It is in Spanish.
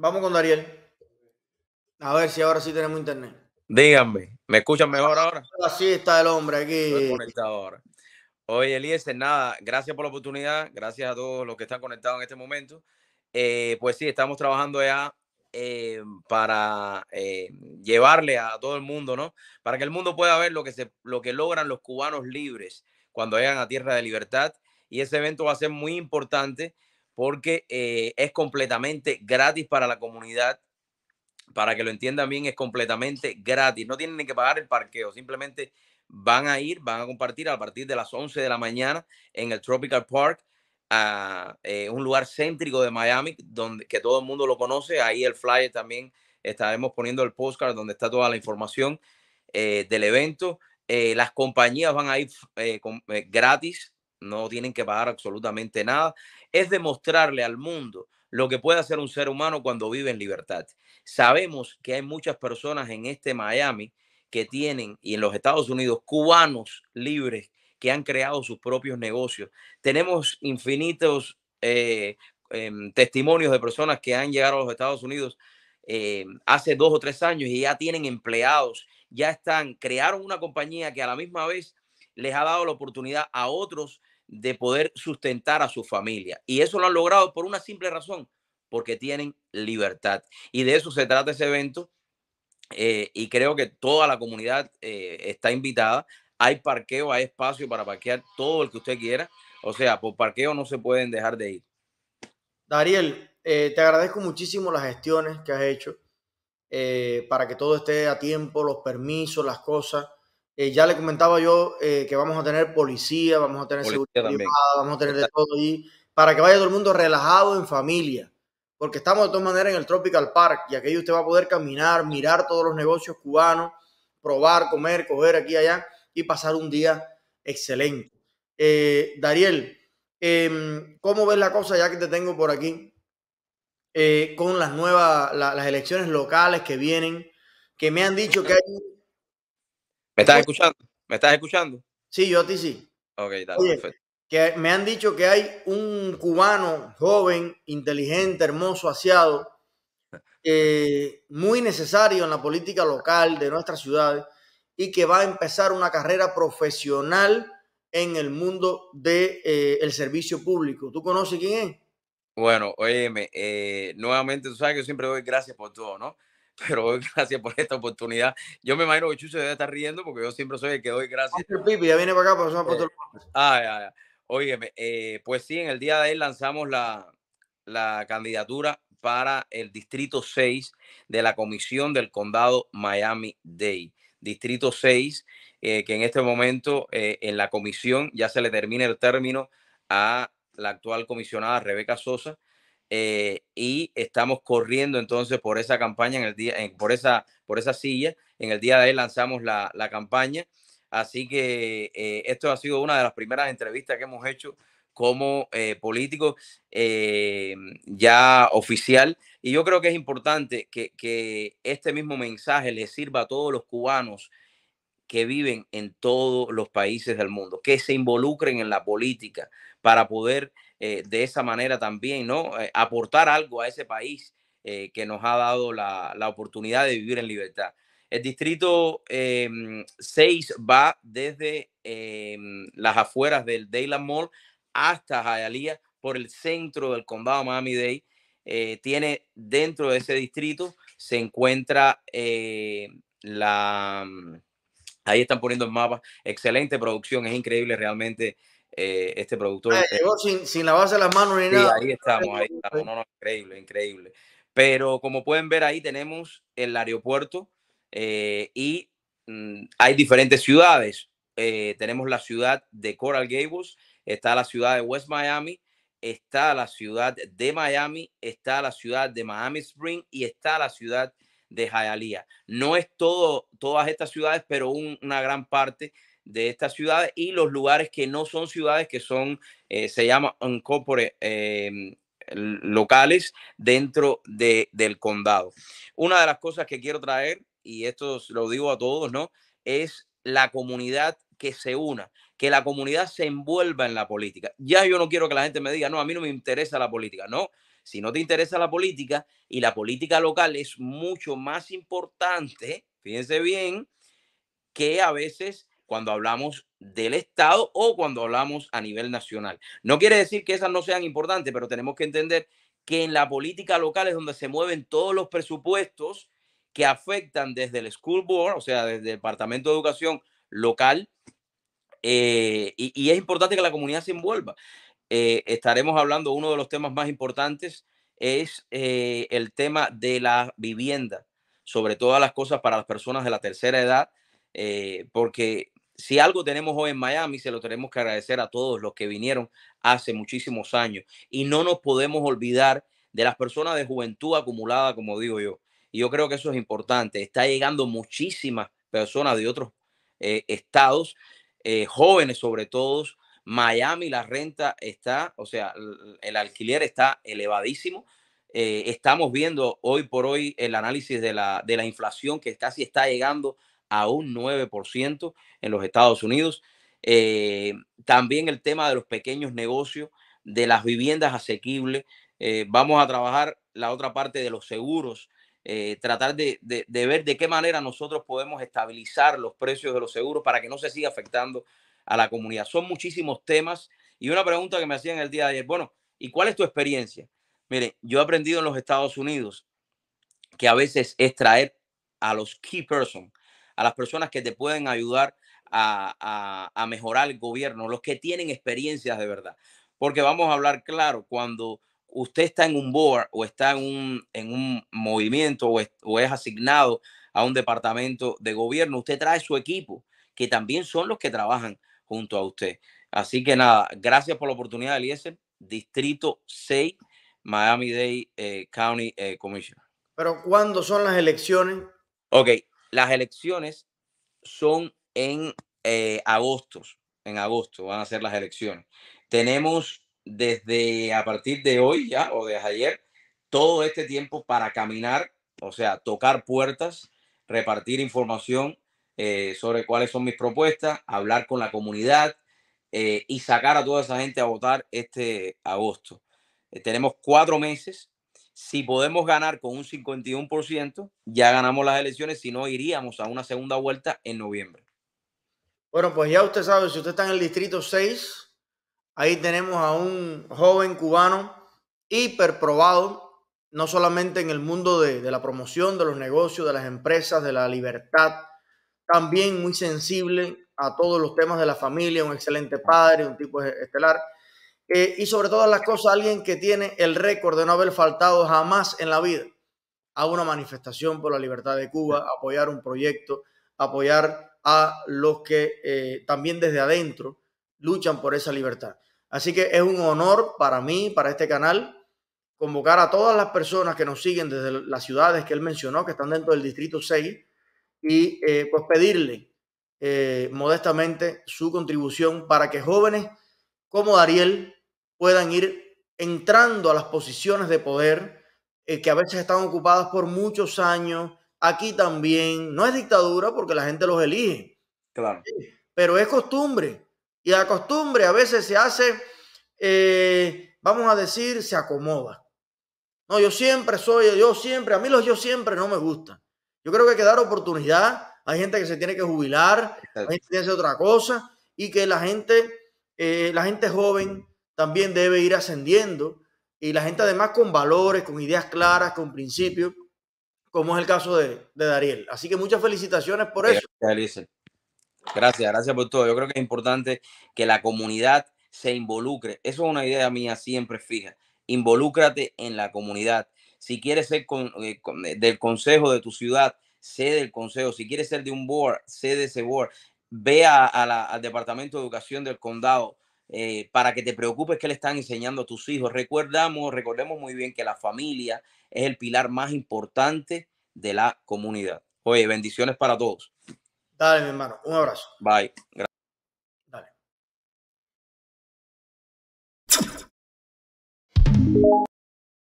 Vamos con Dariel. A ver si ahora sí tenemos internet. Díganme, ¿me escuchan mejor ahora? Así está el hombre aquí. Oye, Eliezer, nada, gracias por la oportunidad, gracias a todos los que están conectados en este momento. Eh, pues sí, estamos trabajando ya eh, para eh, llevarle a todo el mundo, ¿no? Para que el mundo pueda ver lo que, se, lo que logran los cubanos libres cuando llegan a Tierra de Libertad. Y ese evento va a ser muy importante porque eh, es completamente gratis para la comunidad. Para que lo entiendan bien, es completamente gratis. No tienen que pagar el parqueo, simplemente van a ir, van a compartir a partir de las 11 de la mañana en el Tropical Park, a, ah, eh, un lugar céntrico de Miami, donde, que todo el mundo lo conoce. Ahí el flyer también estaremos poniendo el postcard donde está toda la información eh, del evento. las compañías van a ir gratis no tienen que pagar absolutamente nada, es demostrarle al mundo lo que puede hacer un ser humano cuando vive en libertad. Sabemos que hay muchas personas en este Miami que tienen, y en los Estados Unidos, cubanos libres que han creado sus propios negocios. Tenemos infinitos eh, em, testimonios de personas que han llegado a los Estados Unidos eh, hace dos o tres años y ya tienen empleados, ya están, crearon una compañía que a la misma vez les ha dado la oportunidad a otros de poder sustentar a su familia. Y eso lo han logrado por una simple razón, porque tienen libertad. Y de eso se trata ese evento. Eh, y creo que toda la comunidad eh, está invitada. Hay parqueo, hay espacio para parquear todo el que usted quiera. O sea, por parqueo no se pueden dejar de ir. Dariel, eh, te agradezco muchísimo las gestiones que has hecho para que todo esté a tiempo, los permisos, las cosas. Eh, ya le comentaba yo eh, que vamos a tener policía, vamos a tener seguridad vamos a tener de todo allí, para que vaya todo el mundo relajado en familia, porque estamos de todas maneras en el Tropical Park y aquí usted va a poder caminar, mirar todos los negocios cubanos, probar, comer, coger aquí y allá y pasar un día excelente. Eh, Dariel, em, ¿cómo ves la cosa ya que te tengo por aquí? con las nuevas, las elecciones locales que vienen, que me han dicho que hay ¿Me estás escuchando? ¿Me estás escuchando? Sí, yo a ti sí. Ok, perfecto. Que me han dicho que hay un cubano joven, inteligente, hermoso, asiado, muy necesario en la política local de nuestras ciudades y que va a empezar una carrera profesional en el mundo del de, eh, servicio público. ¿Tú conoces quién es? Bueno, oye, eh, nuevamente tú sabes que yo siempre doy gracias por todo, ¿no? pero gracias por esta oportunidad. Yo me imagino que Chucho debe estar riendo porque yo siempre soy el que doy ah, gracias. Pipi, ya viene para acá, para pues, eh, ah, ya, eh, pues sí, en el día de hoy lanzamos la, candidatura para el Distrito 6 de la Comisión del Condado Miami-Dade. Distrito 6, eh, que en este momento en la comisión ya se le termina el término a la actual comisionada Rebeca Sosa, eh, y estamos corriendo entonces por esa campaña, en el día, por, esa, por esa silla. En el día de hoy lanzamos la, campaña. Así que eh, esto ha sido una de las primeras entrevistas que hemos hecho como eh, político ya oficial. Y yo creo que es importante que, que este mismo mensaje le sirva a todos los cubanos que viven en todos los países del mundo, que se involucren en la política para poder eh, de esa manera también ¿no? Eh, aportar algo a ese país eh, que nos ha dado la, oportunidad de vivir en libertad. El distrito 6 em, va desde em, las afueras del Dayland Mall hasta Hialeah por el centro del condado Miami-Dade. tiene dentro de ese distrito se encuentra la mm, Ahí están poniendo el mapa. Excelente producción, es increíble realmente eh, este ah, productor. Eh llegó sin, lavarse las manos ni nada. Ahí estamos, increíble, increíble. Pero como pueden ver ahí tenemos el aeropuerto eh, y mm, hay diferentes ciudades. tenemos la ciudad de Coral Gables, está la ciudad de West Miami, está la ciudad de Miami, está la ciudad de Miami Spring y está la ciudad de No es todo, todas estas ciudades, pero una gran parte de estas ciudades y los lugares que no son ciudades, que son, eh, se llama un eh, em, locales dentro del condado. Una de las cosas que quiero traer, y esto lo digo a todos, ¿no? Es la comunidad que se una, que la comunidad se envuelva en la política. Ya yo no quiero que la gente me diga, no, a mí no me interesa la política, no, si no te interesa la política y la política local es mucho más importante, fíjense bien, que a veces cuando hablamos del Estado o cuando hablamos a nivel nacional. No quiere decir que esas no sean importantes, pero tenemos que entender que en la política local es donde se mueven todos los presupuestos que afectan desde el School Board, o sea, desde el Departamento de Educación local, eh, y, y es importante que la comunidad se envuelva. Eh, estaremos hablando, uno de los temas más importantes es eh, el tema de la vivienda, sobre todas las cosas para las personas de la tercera edad, eh, porque si algo tenemos hoy en Miami, se lo tenemos que agradecer a todos los que vinieron hace muchísimos años y no nos podemos olvidar de las personas de juventud acumulada, como digo yo. Y yo creo que eso es importante. Está llegando muchísimas personas de otros estados, jóvenes sobre todo, Miami la renta está, o sea, el, alquiler está elevadísimo. Eh, estamos viendo hoy por hoy el análisis de la, de la inflación que casi está llegando a un 9% en los Estados Unidos. Eh, también el tema de los pequeños negocios, de las viviendas asequibles. Eh, vamos a trabajar la otra parte de los seguros, tratar de, ver de qué manera nosotros podemos estabilizar los precios de los seguros para que no se siga afectando a la comunidad. Son muchísimos temas. Y una pregunta que me hacían el día de ayer, bueno, ¿y cuál es tu experiencia? Mire, yo he aprendido en los Estados Unidos que a veces es traer a los key person, a las personas que te pueden ayudar a, mejorar el gobierno, los que tienen experiencias de verdad. Porque vamos a hablar claro, cuando usted está en un board o está en un, movimiento o o es, asignado a un departamento de gobierno, usted trae su equipo, que también son los que trabajan junto a usted. Así que nada, gracias por la oportunidad, Eliezer. Distrito 6, Miami-Dade eh, County Commission. Eh, Commissioner. Pero ¿cuándo son las elecciones? Ok, las elecciones son en eh, agosto. En agosto van a ser las elecciones. Tenemos desde a partir de hoy ya o de ayer todo este tiempo para caminar, o sea, tocar puertas, repartir información, eh, sobre cuáles son mis propuestas, hablar con la comunidad eh, y sacar a toda esa gente a votar este agosto. Eh, tenemos cuatro meses. Si podemos ganar con un 51%, ya ganamos las elecciones, si no, iríamos a una segunda vuelta en noviembre. Bueno, pues ya usted sabe, si usted está en el distrito 6, ahí tenemos a un joven cubano hiperprobado, no solamente en el mundo de la promoción, de los negocios, de las empresas, de la libertad, también muy sensible a todos los temas de la familia, un excelente padre, un tipo estelar. Eh, y sobre todas las cosas, alguien que tiene el récord de no haber faltado jamás en la vida a una manifestación por la libertad de Cuba, apoyar un proyecto, apoyar a los que eh, también desde adentro luchan por esa libertad. Así que es un honor para mí, para este canal, convocar a todas las personas que nos siguen desde las ciudades que él mencionó, que están dentro del Distrito 6, y eh, pues pedirle eh, modestamente su contribución para que jóvenes como Dariel puedan ir entrando a las posiciones de poder eh, que a veces están ocupadas por muchos años. Aquí también no es dictadura porque la gente los elige. Claro. Pero es costumbre. Y la costumbre a veces se hace, vamos a decir, se acomoda. No, yo siempre soy, yo siempre, a mí los yo siempre no me gustan. Yo creo que hay que dar oportunidad. Hay gente que se tiene que jubilar, hay gente que hace otra cosa y que la gente, eh, la gente joven también debe ir ascendiendo y la gente además con valores, con ideas claras, con principios, como es el caso de, Dariel. Así que muchas felicitaciones por eso. Gracias, gracias, gracias por todo. Yo creo que es importante que la comunidad se involucre. Eso es una idea mía siempre fija. Involúcrate en la comunidad si quieres ser eh, eh, del consejo de tu ciudad, sé del consejo. Si quieres ser de un board, sé de ese board. Ve al Departamento de Educación del Condado eh, para que te preocupes que le están enseñando a tus hijos. Recuerdamos, recordemos muy bien que la familia es el pilar más importante de la comunidad. Oye, bendiciones para todos. Dale, mi hermano. Un abrazo. Bye. Gracias. Dale.